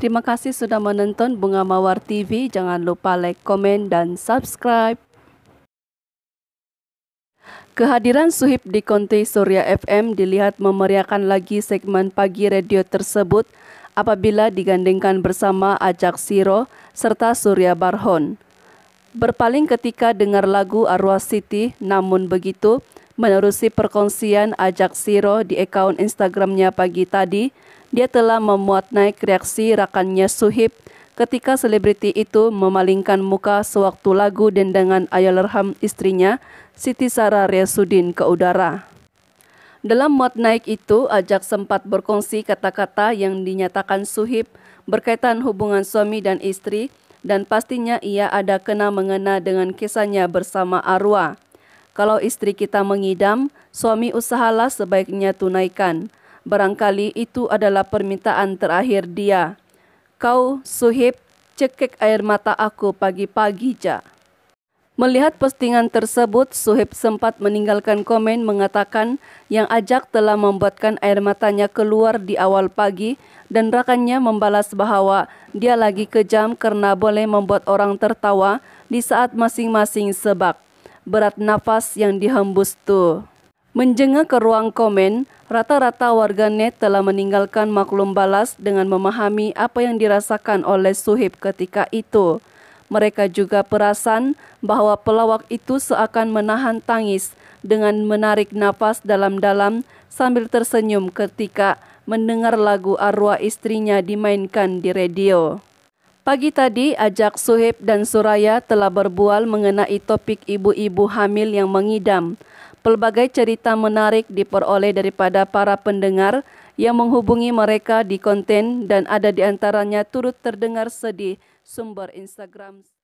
Terima kasih sudah menonton Bunga Mawar TV. Jangan lupa like, komen, dan subscribe. Kehadiran Suhib di Konte Surya FM dilihat memeriahkan lagi segmen pagi radio tersebut apabila digandengkan bersama Ajak Siro serta Surya Barhon. Berpaling ketika dengar lagu Arwah Siti, namun begitu, Menerusi perkongsian ajak Siro di akun Instagramnya pagi tadi, dia telah memuat naik reaksi rakannya Suhib ketika selebriti itu memalingkan muka sewaktu lagu dendangan Lerham istrinya, Siti Sarah Resudin ke udara. Dalam muat naik itu, Ajak sempat berkongsi kata-kata yang dinyatakan Suhib berkaitan hubungan suami dan istri dan pastinya ia ada kena mengena dengan kisahnya bersama Arwa. Kalau istri kita mengidam, suami usahalah sebaiknya tunaikan. Barangkali itu adalah permintaan terakhir dia. Kau, Suhib, cekek air mata aku pagi-pagi, Ja. Melihat postingan tersebut, Suhib sempat meninggalkan komen mengatakan yang ajak telah membuatkan air matanya keluar di awal pagi dan rakannya membalas bahwa dia lagi kejam karena boleh membuat orang tertawa di saat masing-masing sebak berat nafas yang dihembus tuh. Menjengah ke ruang komen, rata-rata warganet telah meninggalkan maklum balas dengan memahami apa yang dirasakan oleh Suhib ketika itu. Mereka juga perasan bahwa pelawak itu seakan menahan tangis dengan menarik nafas dalam-dalam sambil tersenyum ketika mendengar lagu arwah istrinya dimainkan di radio. Pagi tadi, Ajak Suhib dan Suraya telah berbual mengenai topik ibu-ibu hamil yang mengidam. Pelbagai cerita menarik diperoleh daripada para pendengar yang menghubungi mereka di konten dan ada di antaranya turut terdengar sedih sumber Instagram.